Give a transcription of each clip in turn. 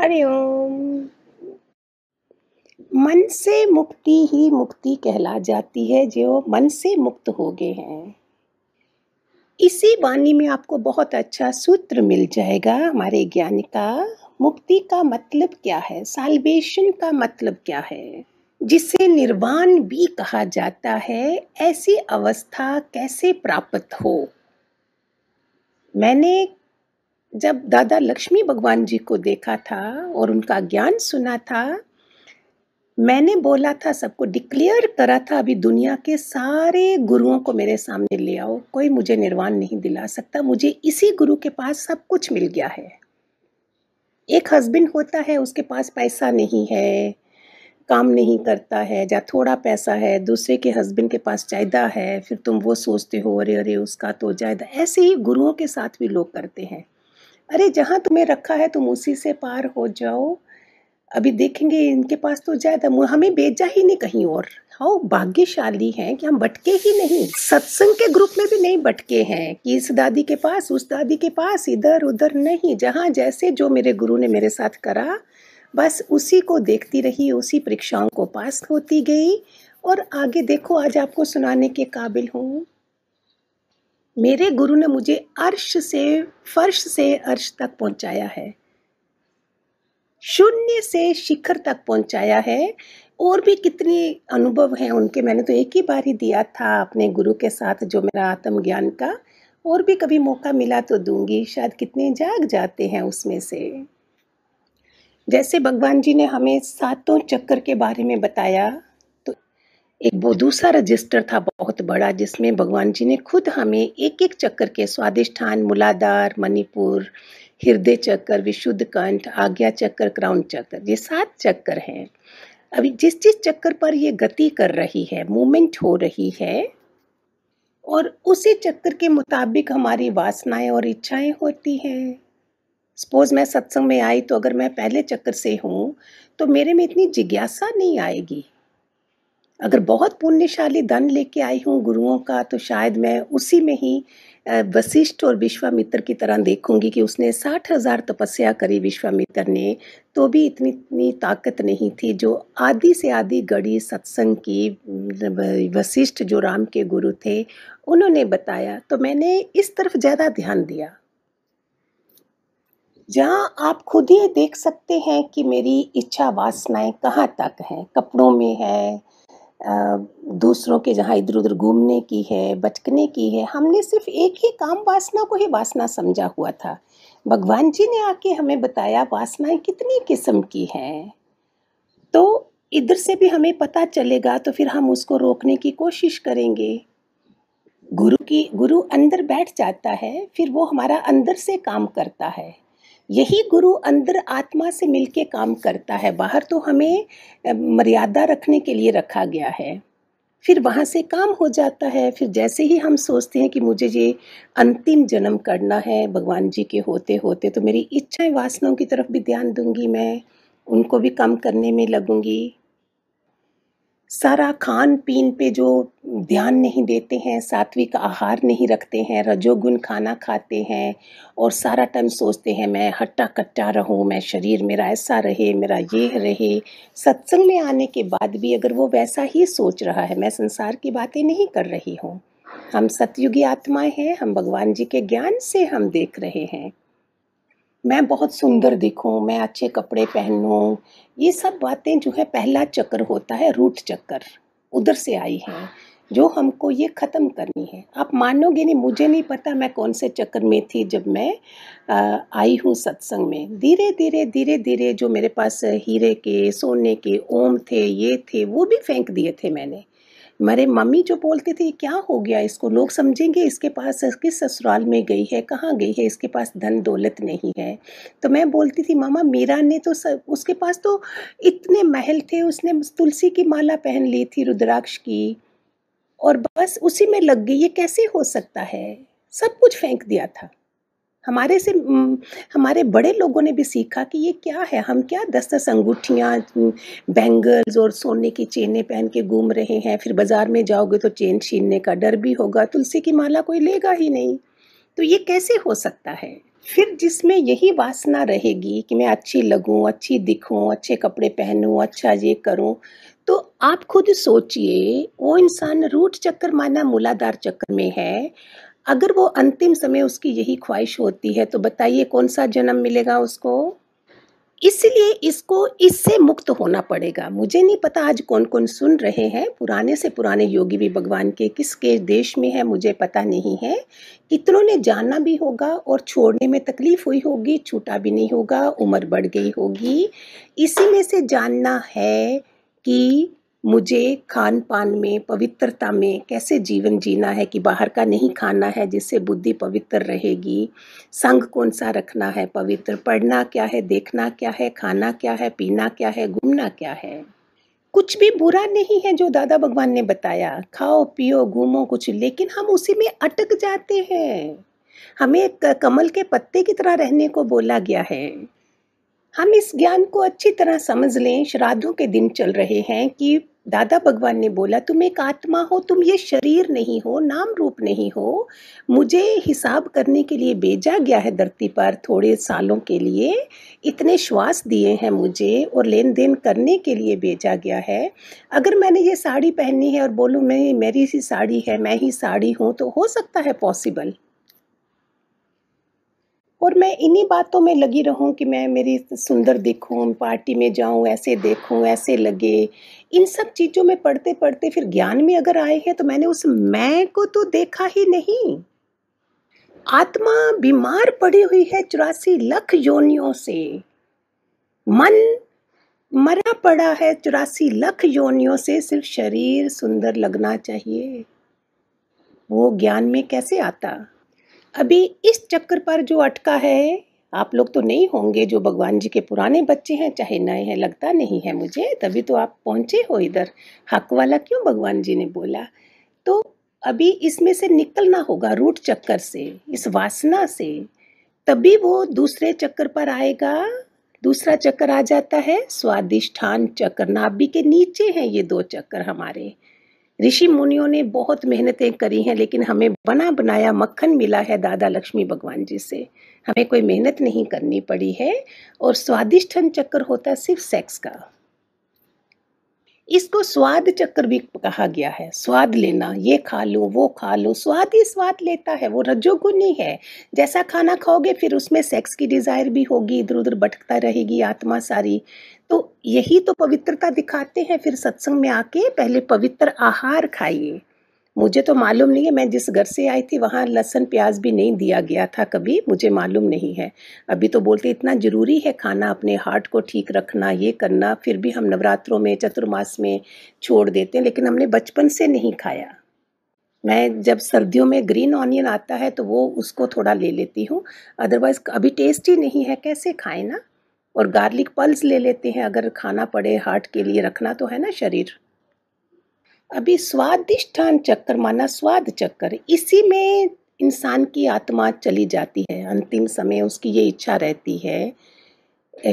हरिओम मन से मुक्ति ही मुक्ति कहला जाती है जो मन से मुक्त हो गए हैं इसी वाणी में आपको बहुत अच्छा सूत्र मिल जाएगा हमारे ज्ञान का मुक्ति का मतलब क्या है साल्वेशन का मतलब क्या है जिसे निर्वाण भी कहा जाता है ऐसी अवस्था कैसे प्राप्त हो मैंने जब दादा लक्ष्मी भगवान जी को देखा था और उनका ज्ञान सुना था मैंने बोला था सबको डिक्लेयर करा था अभी दुनिया के सारे गुरुओं को मेरे सामने ले आओ कोई मुझे निर्वाण नहीं दिला सकता मुझे इसी गुरु के पास सब कुछ मिल गया है एक हस्बैंड होता है उसके पास पैसा नहीं है काम नहीं करता है या थोड़ा पैसा है दूसरे के हस्बैंड के पास जायदा है फिर तुम वो सोचते हो अरे अरे उसका तो जायदा ऐसे ही गुरुओं के साथ भी लोग करते हैं अरे जहाँ तुम्हें रखा है तुम उसी से पार हो जाओ अभी देखेंगे इनके पास तो ज़्यादा हमें भेजा ही नहीं कहीं और हाउ भाग्यशाली हैं कि हम बटके ही नहीं सत्संग के ग्रुप में भी नहीं बटके हैं कि इस दादी के पास उस दादी के पास इधर उधर नहीं जहाँ जैसे जो मेरे गुरु ने मेरे साथ करा बस उसी को देखती रही उसी परीक्षाओं को पास होती गई और आगे देखो आज आपको सुनाने के काबिल हूँ मेरे गुरु ने मुझे अर्श से फर्श से अर्श तक पहुंचाया है शून्य से शिखर तक पहुंचाया है और भी कितने अनुभव हैं उनके मैंने तो एक ही बार ही दिया था अपने गुरु के साथ जो मेरा आत्म ज्ञान का और भी कभी मौका मिला तो दूंगी शायद कितने जाग जाते हैं उसमें से जैसे भगवान जी ने हमें सातों चक्कर के बारे में बताया एक वो दूसरा रजिस्टर था बहुत बड़ा जिसमें भगवान जी ने खुद हमें एक एक चक्कर के स्वादिष्ठान मुलादार मणिपुर हृदय चक्कर विशुद्ध कंठ आज्ञा चक्कर क्राउन चक्कर ये सात चक्कर हैं अभी जिस जिस चक्कर पर ये गति कर रही है मूवमेंट हो रही है और उसी चक्कर के मुताबिक हमारी वासनाएं और इच्छाएं होती हैं सपोज मैं सत्संग में आई तो अगर मैं पहले चक्कर से हूँ तो मेरे में इतनी जिज्ञासा नहीं आएगी अगर बहुत पुण्यशाली धन लेके आई हूँ गुरुओं का तो शायद मैं उसी में ही वशिष्ठ और विश्वामित्र की तरह देखूंगी कि उसने साठ हजार तपस्या करी विश्वामित्र ने तो भी इतनी इतनी ताकत नहीं थी जो आधी से आधी गड़ी सत्संग की मतलब, वशिष्ठ जो राम के गुरु थे उन्होंने बताया तो मैंने इस तरफ ज़्यादा ध्यान दिया जहाँ आप खुद ही देख सकते हैं कि मेरी इच्छा वासनाएं कहाँ तक हैं कपड़ों में है दूसरों के जहाँ इधर उधर घूमने की है भटकने की है हमने सिर्फ एक ही काम वासना को ही वासना समझा हुआ था भगवान जी ने आके हमें बताया वासनाएं कितनी किस्म की हैं तो इधर से भी हमें पता चलेगा तो फिर हम उसको रोकने की कोशिश करेंगे गुरु की गुरु अंदर बैठ जाता है फिर वो हमारा अंदर से काम करता है यही गुरु अंदर आत्मा से मिलके काम करता है बाहर तो हमें मर्यादा रखने के लिए रखा गया है फिर वहाँ से काम हो जाता है फिर जैसे ही हम सोचते हैं कि मुझे ये अंतिम जन्म करना है भगवान जी के होते होते तो मेरी इच्छाएं वासनाओं की तरफ भी ध्यान दूंगी मैं उनको भी कम करने में लगूंगी सारा खान पीन पे जो ध्यान नहीं देते हैं सात्विक आहार नहीं रखते हैं रजोगुण खाना खाते हैं और सारा टाइम सोचते हैं मैं हट्टा कट्टा रहूं मैं शरीर मेरा ऐसा रहे मेरा ये रहे सत्संग में आने के बाद भी अगर वो वैसा ही सोच रहा है मैं संसार की बातें नहीं कर रही हूँ हम सतयुगी आत्माएं हैं हम भगवान जी के ज्ञान से हम देख रहे हैं मैं बहुत सुंदर दिखूं मैं अच्छे कपड़े पहनूं ये सब बातें जो है पहला चक्कर होता है रूट चक्कर उधर से आई हैं जो हमको ये ख़त्म करनी है आप मानोगे नहीं मुझे नहीं पता मैं कौन से चक्कर में थी जब मैं आ, आई हूँ सत्संग में धीरे धीरे धीरे धीरे जो मेरे पास हीरे के सोने के ओम थे ये थे वो भी फेंक दिए थे मैंने मेरे मम्मी जो बोलते थे क्या हो गया इसको लोग समझेंगे इसके पास किस ससुराल में गई है कहाँ गई है इसके पास धन दौलत नहीं है तो मैं बोलती थी मामा मीरा ने तो सब उसके पास तो इतने महल थे उसने तुलसी की माला पहन ली थी रुद्राक्ष की और बस उसी में लग गई ये कैसे हो सकता है सब कुछ फेंक दिया था हमारे से हमारे बड़े लोगों ने भी सीखा कि ये क्या है हम क्या दस दस अंगूठियाँ बैंगल्स और सोने की चेनें पहन के घूम रहे हैं फिर बाज़ार में जाओगे तो चेन छीनने का डर भी होगा तुलसी की माला कोई लेगा ही नहीं तो ये कैसे हो सकता है फिर जिसमें यही वासना रहेगी कि मैं अच्छी लगूं अच्छी दिखूं अच्छे कपड़े पहनूं अच्छा ये करूं तो आप खुद सोचिए वो इंसान रूट चक्कर माना मूलाधार चक्कर में है अगर वो अंतिम समय उसकी यही ख्वाहिश होती है तो बताइए कौन सा जन्म मिलेगा उसको इसलिए इसको इससे मुक्त होना पड़ेगा मुझे नहीं पता आज कौन कौन सुन रहे हैं पुराने से पुराने योगी भी भगवान के किसके देश में है मुझे पता नहीं है कितनों ने जाना भी होगा और छोड़ने में तकलीफ़ हुई होगी छूटा भी नहीं होगा उम्र बढ़ गई होगी इसी में से जानना है कि मुझे खान पान में पवित्रता में कैसे जीवन जीना है कि बाहर का नहीं खाना है जिससे बुद्धि पवित्र रहेगी संग कौन सा रखना है पवित्र पढ़ना क्या है देखना क्या है खाना क्या है पीना क्या है घूमना क्या है कुछ भी बुरा नहीं है जो दादा भगवान ने बताया खाओ पियो घूमो कुछ लेकिन हम उसी में अटक जाते हैं हमें कमल के पत्ते की तरह रहने को बोला गया है हम इस ज्ञान को अच्छी तरह समझ लें श्राद्धों के दिन चल रहे हैं कि दादा भगवान ने बोला तुम एक आत्मा हो तुम ये शरीर नहीं हो नाम रूप नहीं हो मुझे हिसाब करने के लिए भेजा गया है धरती पर थोड़े सालों के लिए इतने श्वास दिए हैं मुझे और लेन देन करने के लिए भेजा गया है अगर मैंने ये साड़ी पहनी है और बोलूँ मैं मेरी सी साड़ी है मैं ही साड़ी हूँ तो हो सकता है पॉसिबल और मैं इन्हीं बातों में लगी रहूं कि मैं मेरी सुंदर दिखूं पार्टी में जाऊं ऐसे देखूं ऐसे लगे इन सब चीज़ों में पढ़ते पढ़ते फिर ज्ञान में अगर आए हैं तो मैंने उस मैं को तो देखा ही नहीं आत्मा बीमार पड़ी हुई है चौरासी लख योनियों से मन मरा पड़ा है चौरासी लख योनियों से सिर्फ शरीर सुंदर लगना चाहिए वो ज्ञान में कैसे आता अभी इस चक्कर पर जो अटका है आप लोग तो नहीं होंगे जो भगवान जी के पुराने बच्चे हैं चाहे नए हैं लगता नहीं है मुझे तभी तो आप पहुंचे हो इधर हक वाला क्यों भगवान जी ने बोला तो अभी इसमें से निकलना होगा रूट चक्कर से इस वासना से तभी वो दूसरे चक्कर पर आएगा दूसरा चक्कर आ जाता है स्वादिष्ठान चक्कर नाभि के नीचे हैं ये दो चक्कर हमारे ऋषि मुनियों ने बहुत मेहनतें करी हैं लेकिन हमें बना बनाया मक्खन मिला है दादा लक्ष्मी भगवान जी से हमें कोई मेहनत नहीं करनी पड़ी है और स्वादिष्ठन चक्कर होता है सिर्फ सेक्स का इसको स्वाद चक्कर भी कहा गया है स्वाद लेना ये खा लो वो खा लो स्वाद ही स्वाद लेता है वो रजोगुनी है जैसा खाना खाओगे फिर उसमें सेक्स की डिज़ायर भी होगी इधर उधर भटकता रहेगी आत्मा सारी तो यही तो पवित्रता दिखाते हैं फिर सत्संग में आके पहले पवित्र आहार खाइए मुझे तो मालूम नहीं है मैं जिस घर से आई थी वहाँ लहसन प्याज भी नहीं दिया गया था कभी मुझे मालूम नहीं है अभी तो बोलते इतना ज़रूरी है खाना अपने हार्ट को ठीक रखना ये करना फिर भी हम नवरात्रों में चतुर्मास में छोड़ देते हैं लेकिन हमने बचपन से नहीं खाया मैं जब सर्दियों में ग्रीन ऑनियन आता है तो वो उसको थोड़ा ले लेती हूँ अदरवाइज़ अभी टेस्ट ही नहीं है कैसे खाएँ ना और गार्लिक पल्स ले लेते हैं अगर खाना पड़े हार्ट के लिए रखना तो है ना शरीर अभी स्वादिष्ठान चक्कर माना स्वाद चक्कर इसी में इंसान की आत्मा चली जाती है अंतिम समय उसकी ये इच्छा रहती है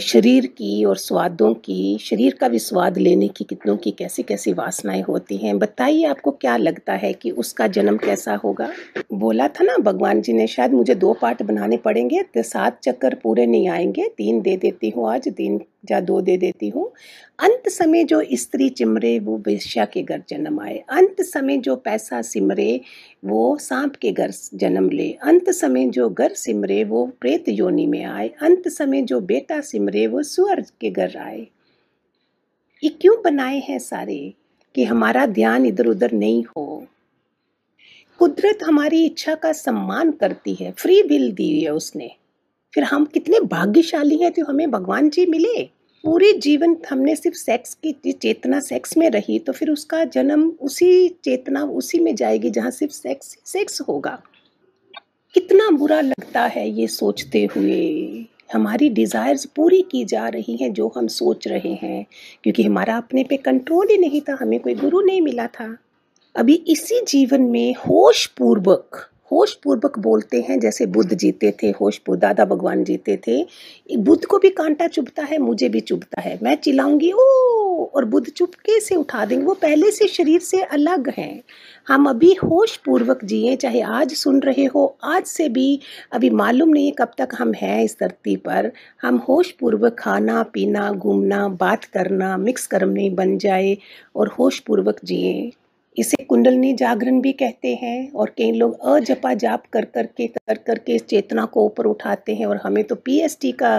शरीर की और स्वादों की शरीर का भी स्वाद लेने की कितनों की कैसी कैसी वासनाएं होती हैं बताइए आपको क्या लगता है कि उसका जन्म कैसा होगा बोला था ना भगवान जी ने शायद मुझे दो पार्ट बनाने पड़ेंगे तो सात चक्कर पूरे नहीं आएंगे तीन दे देती हूँ आज तीन या दो दे देती हूँ अंत समय जो स्त्री चिमरे वो वेश्या के घर जन्म आए अंत समय जो पैसा सिमरे वो सांप के घर जन्म ले अंत समय जो घर सिमरे वो प्रेत योनि में आए अंत समय जो बेटा सिमरे वो सुअर के घर आए ये क्यों बनाए हैं सारे कि हमारा ध्यान इधर उधर नहीं हो कुदरत हमारी इच्छा का सम्मान करती है फ्री विल दी है उसने फिर हम कितने भाग्यशाली हैं तो हमें भगवान जी मिले पूरे जीवन हमने सिर्फ सेक्स की चेतना सेक्स में रही तो फिर उसका जन्म उसी चेतना उसी में जाएगी जहाँ सिर्फ सेक्स सेक्स होगा कितना बुरा लगता है ये सोचते हुए हमारी डिज़ायर्स पूरी की जा रही हैं जो हम सोच रहे हैं क्योंकि हमारा अपने पे कंट्रोल ही नहीं था हमें कोई गुरु नहीं मिला था अभी इसी जीवन में होश पूर्वक होश पूर्वक बोलते हैं जैसे बुद्ध जीते थे होश दादा भगवान जीते थे बुद्ध को भी कांटा चुभता है मुझे भी चुभता है मैं चिल्लाऊंगी ओ और बुद्ध चुपके से उठा देंगे वो पहले से शरीर से अलग हैं हम अभी होश पूर्वक जिए चाहे आज सुन रहे हो आज से भी अभी मालूम नहीं है कब तक हम हैं इस धरती पर हम होश पूर्वक खाना पीना घूमना बात करना मिक्स करने बन जाए और होश पूर्वक जिए इसे कुंडलनी जागरण भी कहते हैं और कई लोग अजपा जाप कर कर के कर कर के इस चेतना को ऊपर उठाते हैं और हमें तो पीएसटी का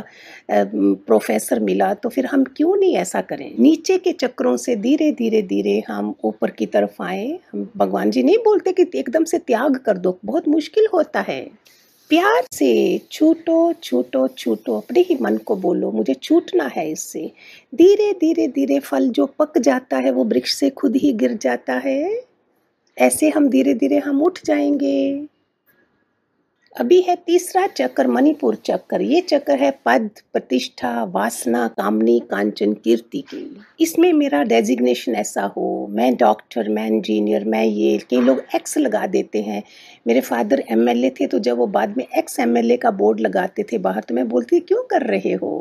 प्रोफेसर मिला तो फिर हम क्यों नहीं ऐसा करें नीचे के चक्रों से धीरे धीरे धीरे हम ऊपर की तरफ आए हम भगवान जी नहीं बोलते कि एकदम से त्याग कर दो बहुत मुश्किल होता है प्यार से छूटो छूटो छूटो अपने ही मन को बोलो मुझे छूटना है इससे धीरे धीरे धीरे फल जो पक जाता है वो वृक्ष से खुद ही गिर जाता है ऐसे हम धीरे धीरे हम उठ जाएंगे अभी है तीसरा चक्र मणिपुर चक्र ये चक्र है पद प्रतिष्ठा वासना कामनी कांचन कीर्ति के लिए इसमें मेरा डेजिग्नेशन ऐसा हो मैं डॉक्टर मैं इंजीनियर मैं ये कई लोग एक्स लगा देते हैं मेरे फादर एमएलए थे तो जब वो बाद में एक्स एमएलए का बोर्ड लगाते थे बाहर तो मैं बोलती क्यों कर रहे हो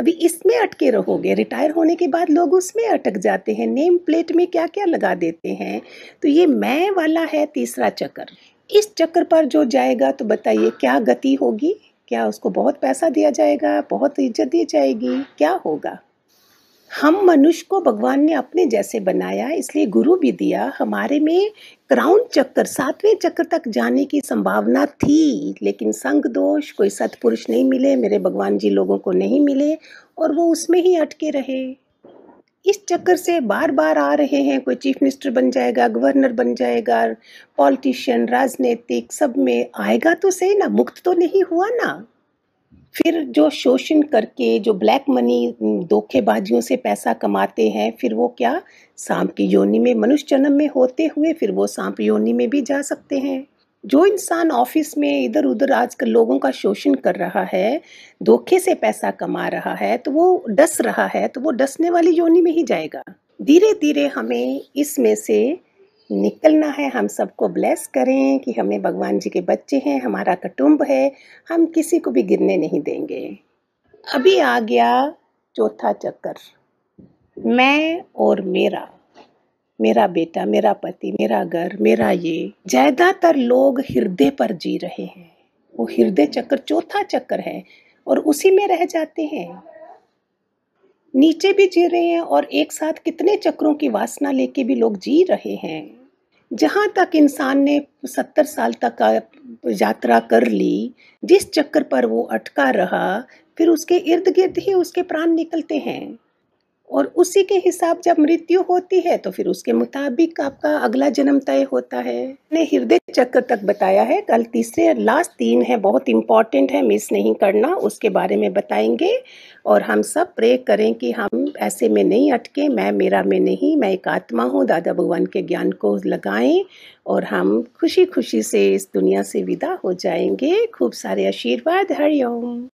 अभी इसमें अटके रहोगे रिटायर होने के बाद लोग उसमें अटक जाते हैं नेम प्लेट में क्या क्या लगा देते हैं तो ये मैं वाला है तीसरा चक्कर इस चक्कर पर जो जाएगा तो बताइए क्या गति होगी क्या उसको बहुत पैसा दिया जाएगा बहुत इज्जत दी जाएगी क्या होगा हम मनुष्य को भगवान ने अपने जैसे बनाया इसलिए गुरु भी दिया हमारे में क्राउन चक्कर सातवें चक्र तक जाने की संभावना थी लेकिन संग दोष कोई सत्पुरुष नहीं मिले मेरे भगवान जी लोगों को नहीं मिले और वो उसमें ही अटके रहे इस चक्कर से बार बार आ रहे हैं कोई चीफ मिनिस्टर बन जाएगा गवर्नर बन जाएगा पॉलिटिशियन राजनीतिक सब में आएगा तो सही ना मुक्त तो नहीं हुआ ना फिर जो शोषण करके जो ब्लैक मनी धोखेबाजियों से पैसा कमाते हैं फिर वो क्या सांप की योनी में मनुष्य जन्म में होते हुए फिर वो सांप योनी में भी जा सकते हैं जो इंसान ऑफिस में इधर उधर आजकल लोगों का शोषण कर रहा है धोखे से पैसा कमा रहा है तो वो डस रहा है तो वो डसने वाली योनि में ही जाएगा धीरे धीरे हमें इसमें से निकलना है हम सबको ब्लेस करें कि हमें भगवान जी के बच्चे हैं हमारा कुटुंब है हम किसी को भी गिरने नहीं देंगे अभी आ गया चौथा चक्कर मैं और मेरा मेरा बेटा मेरा पति मेरा घर मेरा ये ज़्यादातर लोग हृदय पर जी रहे हैं वो हृदय चक्कर चौथा चक्कर है और उसी में रह जाते हैं नीचे भी जी रहे हैं और एक साथ कितने चक्रों की वासना लेके भी लोग जी रहे हैं जहाँ तक इंसान ने सत्तर साल तक का यात्रा कर ली जिस चक्कर पर वो अटका रहा फिर उसके इर्द गिर्द ही उसके प्राण निकलते हैं और उसी के हिसाब जब मृत्यु होती है तो फिर उसके मुताबिक आपका अगला जन्म तय होता है ने हृदय चक्र तक बताया है कल तीसरे लास्ट तीन है बहुत इम्पॉर्टेंट है मिस नहीं करना उसके बारे में बताएंगे और हम सब प्रे करें कि हम ऐसे में नहीं अटके मैं मेरा में नहीं मैं एक आत्मा हूँ दादा भगवान के ज्ञान को लगाएं और हम खुशी खुशी से इस दुनिया से विदा हो जाएंगे खूब सारे आशीर्वाद हरिओम